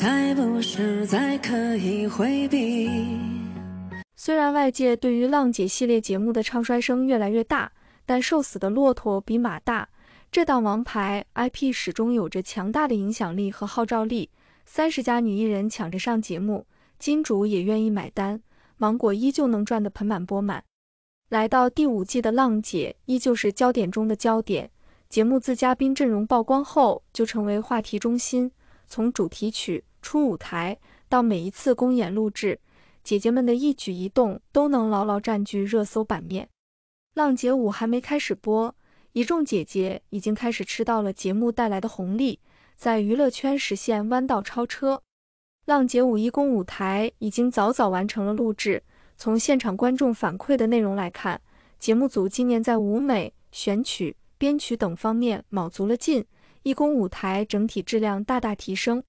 才不是回避。虽然外界对于浪姐系列节目的唱衰声越来越大，但瘦死的骆驼比马大，这档王牌 IP 始终有着强大的影响力和号召力。三十家女艺人抢着上节目，金主也愿意买单，芒果依旧能赚得盆满钵满。来到第五季的浪姐依旧是焦点中的焦点，节目自嘉宾阵容曝光后就成为话题中心，从主题曲。出舞台到每一次公演录制，姐姐们的一举一动都能牢牢占据热搜版面。浪姐舞还没开始播，一众姐姐已经开始吃到了节目带来的红利，在娱乐圈实现弯道超车。浪姐五一公舞台已经早早完成了录制，从现场观众反馈的内容来看，节目组今年在舞美、选曲、编曲等方面卯足了劲，一公舞台整体质量大大提升。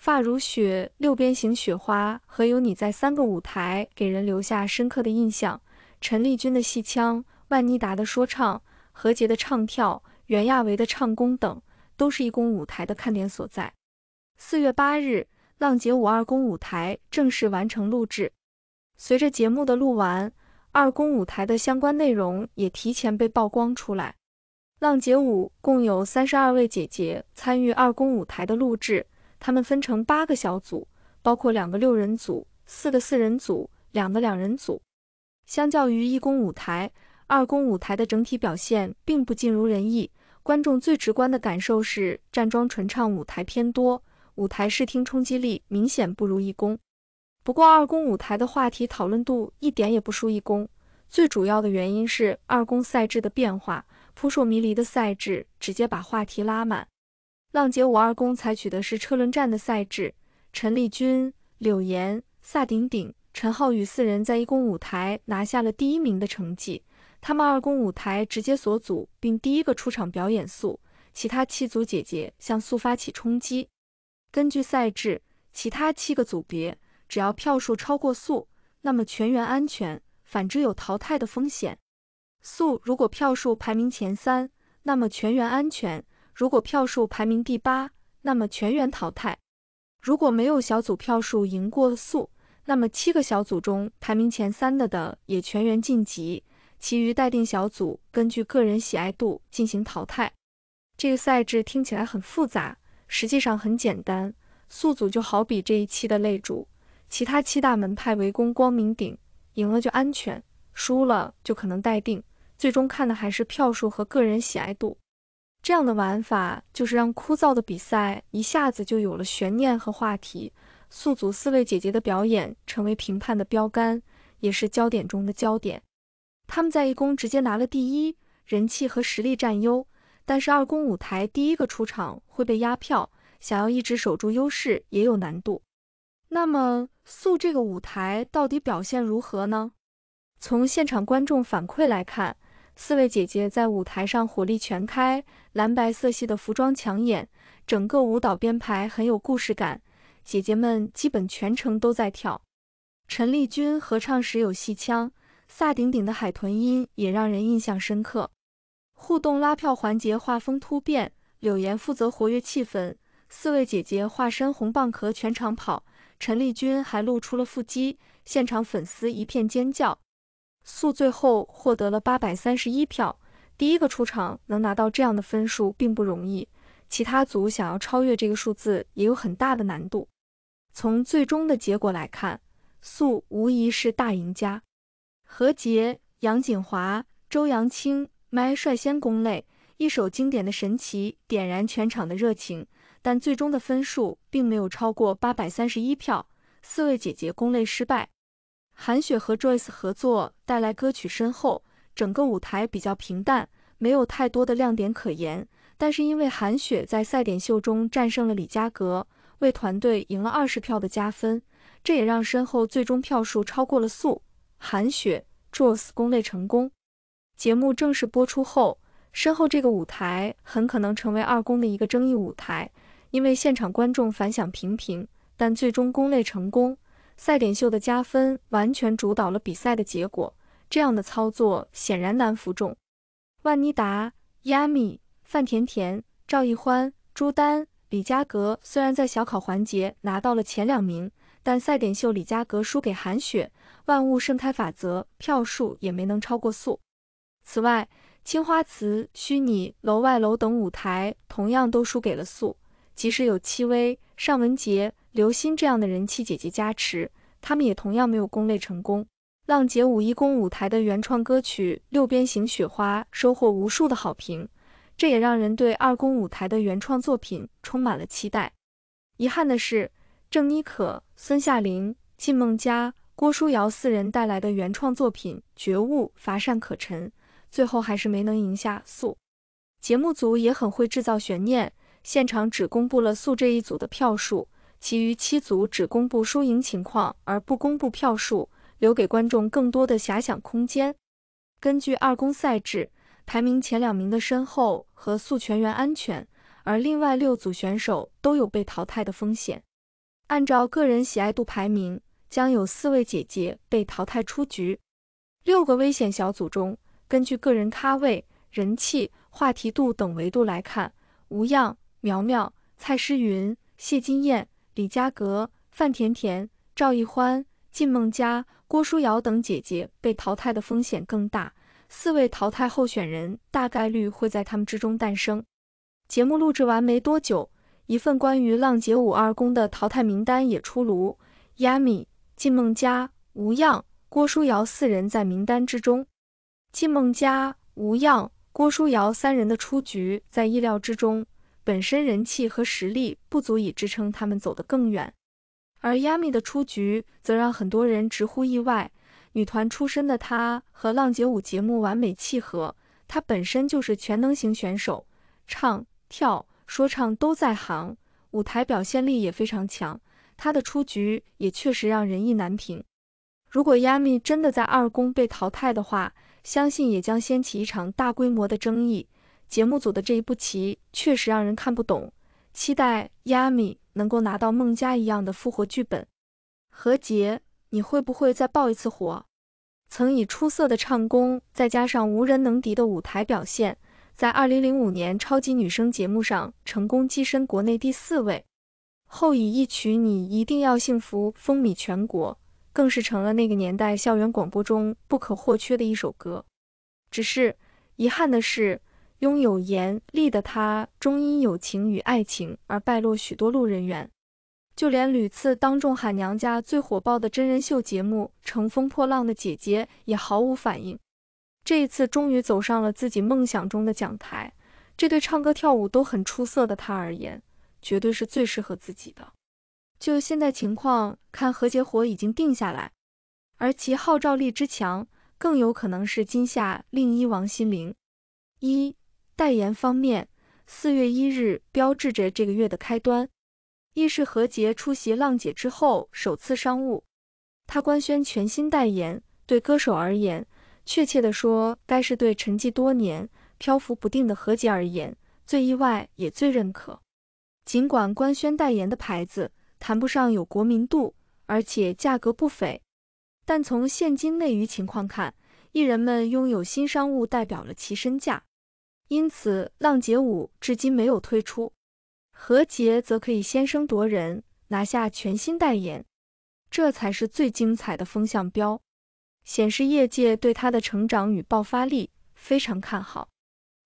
发如雪、六边形雪花和有你在三个舞台给人留下深刻的印象。陈丽君的戏腔、万妮达的说唱、何洁的唱跳、袁娅维的唱功等，都是一公舞台的看点所在。四月八日，浪姐五二公舞台正式完成录制。随着节目的录完，二公舞台的相关内容也提前被曝光出来。浪姐五共有三十二位姐姐参与二公舞台的录制。他们分成八个小组，包括两个六人组、四个四人组、两个两人组。相较于一公舞台，二公舞台的整体表现并不尽如人意。观众最直观的感受是，站桩纯唱舞台偏多，舞台视听冲击力明显不如一公。不过，二公舞台的话题讨论度一点也不输一公。最主要的原因是二公赛制的变化，扑朔迷离的赛制直接把话题拉满。浪姐五二公采取的是车轮战的赛制，陈丽君、柳岩、萨顶顶、陈浩宇四人在一公舞台拿下了第一名的成绩。他们二公舞台直接锁组，并第一个出场表演素。其他七组姐姐向素发起冲击。根据赛制，其他七个组别只要票数超过素，那么全员安全；反之有淘汰的风险。素如果票数排名前三，那么全员安全。如果票数排名第八，那么全员淘汰；如果没有小组票数赢过素，那么七个小组中排名前三的的也全员晋级，其余待定小组根据个人喜爱度进行淘汰。这个赛制听起来很复杂，实际上很简单。素组就好比这一期的擂主，其他七大门派围攻光明顶，赢了就安全，输了就可能待定，最终看的还是票数和个人喜爱度。这样的玩法就是让枯燥的比赛一下子就有了悬念和话题。素组四位姐姐的表演成为评判的标杆，也是焦点中的焦点。他们在一公直接拿了第一，人气和实力占优。但是二公舞台第一个出场会被压票，想要一直守住优势也有难度。那么素这个舞台到底表现如何呢？从现场观众反馈来看。四位姐姐在舞台上火力全开，蓝白色系的服装抢眼，整个舞蹈编排很有故事感。姐姐们基本全程都在跳。陈丽君合唱时有戏腔，萨顶顶的海豚音也让人印象深刻。互动拉票环节画风突变，柳岩负责活跃气氛，四位姐姐化身红蚌壳全场跑，陈丽君还露出了腹肌，现场粉丝一片尖叫。素最后获得了八百三十一票，第一个出场能拿到这样的分数并不容易，其他组想要超越这个数字也有很大的难度。从最终的结果来看，素无疑是大赢家。何洁、杨锦华、周扬青、麦率先攻擂，一首经典的《神奇》点燃全场的热情，但最终的分数并没有超过八百三十一票，四位姐姐攻擂失败。韩雪和 Joyce 合作带来歌曲身后，整个舞台比较平淡，没有太多的亮点可言。但是因为韩雪在赛点秀中战胜了李佳格，为团队赢了二十票的加分，这也让身后最终票数超过了素。韩雪 Joyce 攻擂成功。节目正式播出后，身后这个舞台很可能成为二公的一个争议舞台，因为现场观众反响平平，但最终攻擂成功。赛点秀的加分完全主导了比赛的结果，这样的操作显然难服众。万妮达、m 米、范甜甜、赵奕欢、朱丹、李佳格虽然在小考环节拿到了前两名，但赛点秀李佳格输给韩雪，《万物盛开法则》票数也没能超过素。此外，青花瓷、虚拟楼外楼等舞台同样都输给了素，即使有戚薇、尚雯婕。刘忻这样的人气姐姐加持，他们也同样没有攻擂成功。浪姐五一公舞台的原创歌曲《六边形雪花》收获无数的好评，这也让人对二公舞台的原创作品充满了期待。遗憾的是，郑妮可、孙夏玲、靳梦佳、郭书瑶四人带来的原创作品《觉悟》乏善可陈，最后还是没能赢下素。节目组也很会制造悬念，现场只公布了素这一组的票数。其余七组只公布输赢情况，而不公布票数，留给观众更多的遐想空间。根据二公赛制，排名前两名的身后和素全员安全，而另外六组选手都有被淘汰的风险。按照个人喜爱度排名，将有四位姐姐被淘汰出局。六个危险小组中，根据个人咖位、人气、话题度等维度来看，吴恙、苗苗、蔡诗芸、谢金燕。李佳格、范甜甜、赵一欢、靳梦佳、郭书瑶等姐姐被淘汰的风险更大，四位淘汰候选人大概率会在他们之中诞生。节目录制完没多久，一份关于浪姐五二宫的淘汰名单也出炉，Yami、靳梦佳、吴恙、郭书瑶四人在名单之中。靳梦佳、吴恙、郭书瑶三人的出局在意料之中。本身人气和实力不足以支撑他们走得更远，而 y m y 的出局则让很多人直呼意外。女团出身的她和浪姐舞节目完美契合，她本身就是全能型选手，唱跳说唱都在行，舞台表现力也非常强。她的出局也确实让人意难平。如果 y m y 真的在二宫被淘汰的话，相信也将掀起一场大规模的争议。节目组的这一步棋确实让人看不懂，期待 Yami 能够拿到孟佳一样的复活剧本。何洁，你会不会再爆一次火？曾以出色的唱功，再加上无人能敌的舞台表现，在二零零五年超级女声节目上成功跻身国内第四位，后以一曲《你一定要幸福》风靡全国，更是成了那个年代校园广播中不可或缺的一首歌。只是遗憾的是。拥有严厉的他，终因友情与爱情而败落许多路人缘。就连屡次当众喊娘家最火爆的真人秀节目《乘风破浪》的姐姐也毫无反应。这一次，终于走上了自己梦想中的讲台。这对唱歌跳舞都很出色的他而言，绝对是最适合自己的。就现在情况看，何洁火已经定下来，而其号召力之强，更有可能是今夏另一王心凌一。代言方面，四月一日标志着这个月的开端。一是何洁出席浪姐之后首次商务，她官宣全新代言。对歌手而言，确切地说，该是对沉寂多年、漂浮不定的何洁而言，最意外也最认可。尽管官宣代言的牌子谈不上有国民度，而且价格不菲，但从现今内娱情况看，艺人们拥有新商务代表了其身价。因此，浪姐五至今没有推出，何洁则可以先声夺人，拿下全新代言，这才是最精彩的风向标，显示业界对她的成长与爆发力非常看好。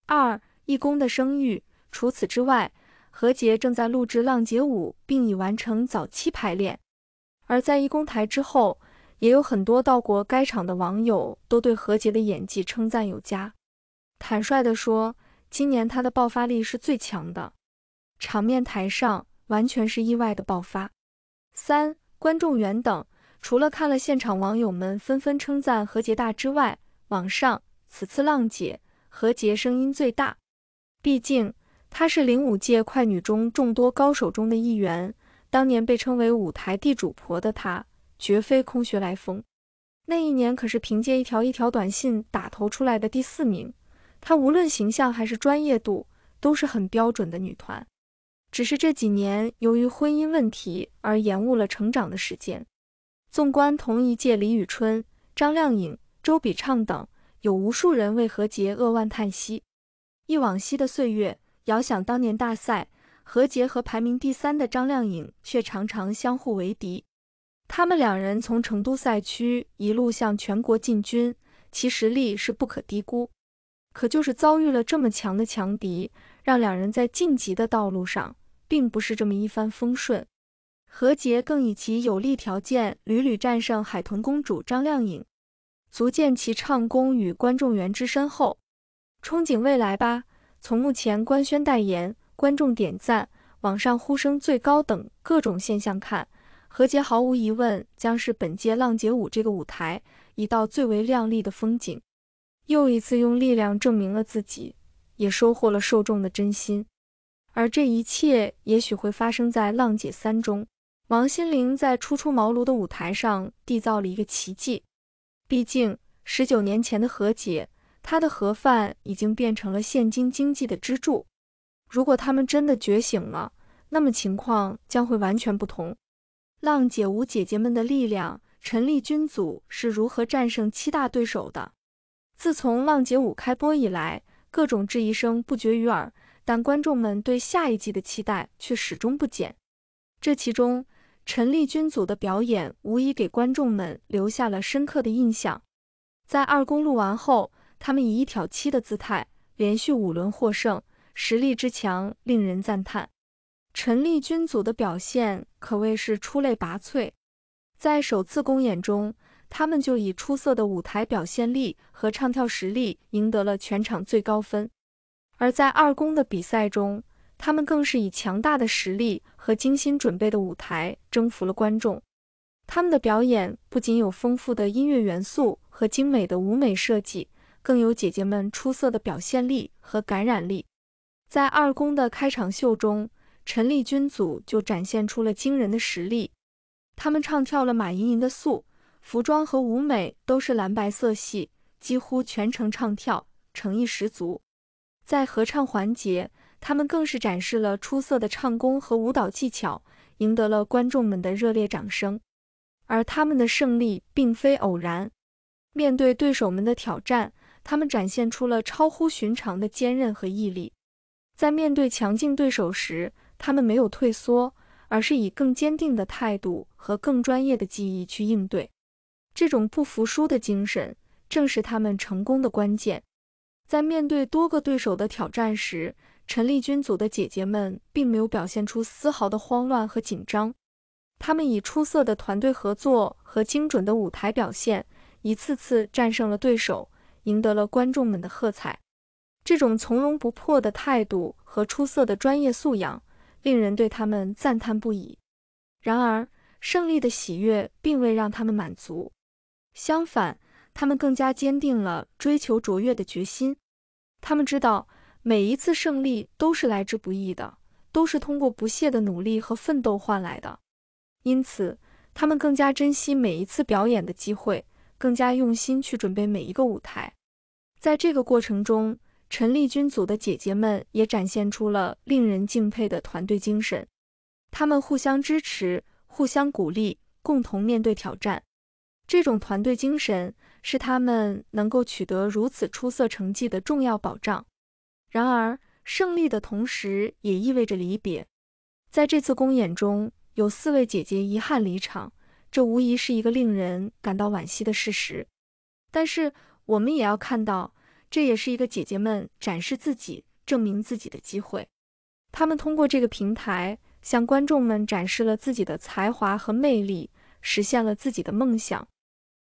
二，义工的声誉。除此之外，何洁正在录制浪姐五，并已完成早期排练。而在义工台之后，也有很多到过该场的网友都对何洁的演技称赞有加。坦率地说，今年他的爆发力是最强的，场面台上完全是意外的爆发。三观众员等，除了看了现场，网友们纷纷称赞何洁大之外，网上此次浪姐何洁声音最大，毕竟她是零五届快女中众多高手中的一员，当年被称为舞台地主婆的她，绝非空穴来风。那一年可是凭借一条一条短信打头出来的第四名。她无论形象还是专业度都是很标准的女团，只是这几年由于婚姻问题而延误了成长的时间。纵观同一届李宇春、张靓颖、周笔畅等，有无数人为何洁扼腕叹息。忆往昔的岁月，遥想当年大赛，何洁和排名第三的张靓颖却常常相互为敌。他们两人从成都赛区一路向全国进军，其实力是不可低估。可就是遭遇了这么强的强敌，让两人在晋级的道路上并不是这么一帆风顺。何洁更以其有利条件屡屡战胜海豚公主张靓颖，足见其唱功与观众缘之深厚。憧憬未来吧，从目前官宣代言、观众点赞、网上呼声最高等各种现象看，何洁毫无疑问将是本届浪姐舞这个舞台一道最为亮丽的风景。又一次用力量证明了自己，也收获了受众的真心。而这一切也许会发生在《浪姐三》中。王心凌在初出茅庐的舞台上缔造了一个奇迹。毕竟，十九年前的何洁，她的盒饭已经变成了现今经济的支柱。如果他们真的觉醒了，那么情况将会完全不同。《浪姐五》姐姐们的力量，陈立军组是如何战胜七大对手的？自从《浪姐五》开播以来，各种质疑声不绝于耳，但观众们对下一季的期待却始终不减。这其中，陈立军组的表演无疑给观众们留下了深刻的印象。在二公录完后，他们以一挑七的姿态连续五轮获胜，实力之强令人赞叹。陈立军组的表现可谓是出类拔萃，在首次公演中。他们就以出色的舞台表现力和唱跳实力赢得了全场最高分。而在二公的比赛中，他们更是以强大的实力和精心准备的舞台征服了观众。他们的表演不仅有丰富的音乐元素和精美的舞美设计，更有姐姐们出色的表现力和感染力。在二公的开场秀中，陈立军组就展现出了惊人的实力。他们唱跳了马莹莹的《素》。服装和舞美都是蓝白色系，几乎全程唱跳，诚意十足。在合唱环节，他们更是展示了出色的唱功和舞蹈技巧，赢得了观众们的热烈掌声。而他们的胜利并非偶然。面对对手们的挑战，他们展现出了超乎寻常的坚韧和毅力。在面对强劲对手时，他们没有退缩，而是以更坚定的态度和更专业的技艺去应对。这种不服输的精神正是他们成功的关键。在面对多个对手的挑战时，陈立军组的姐姐们并没有表现出丝毫的慌乱和紧张。他们以出色的团队合作和精准的舞台表现，一次次战胜了对手，赢得了观众们的喝彩。这种从容不迫的态度和出色的专业素养，令人对他们赞叹不已。然而，胜利的喜悦并未让他们满足。相反，他们更加坚定了追求卓越的决心。他们知道，每一次胜利都是来之不易的，都是通过不懈的努力和奋斗换来的。因此，他们更加珍惜每一次表演的机会，更加用心去准备每一个舞台。在这个过程中，陈立军组的姐姐们也展现出了令人敬佩的团队精神。他们互相支持，互相鼓励，共同面对挑战。这种团队精神是他们能够取得如此出色成绩的重要保障。然而，胜利的同时也意味着离别。在这次公演中，有四位姐姐遗憾离场，这无疑是一个令人感到惋惜的事实。但是，我们也要看到，这也是一个姐姐们展示自己、证明自己的机会。她们通过这个平台，向观众们展示了自己的才华和魅力，实现了自己的梦想。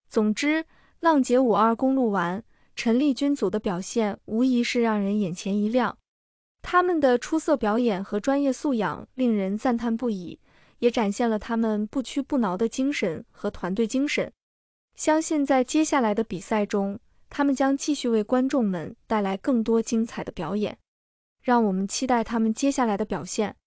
总之，浪姐五二公路完，陈丽君组的表现无疑是让人眼前一亮。他们的出色表演和专业素养令人赞叹不已，也展现了他们不屈不挠的精神和团队精神。相信在接下来的比赛中，他们将继续为观众们带来更多精彩的表演，让我们期待他们接下来的表现。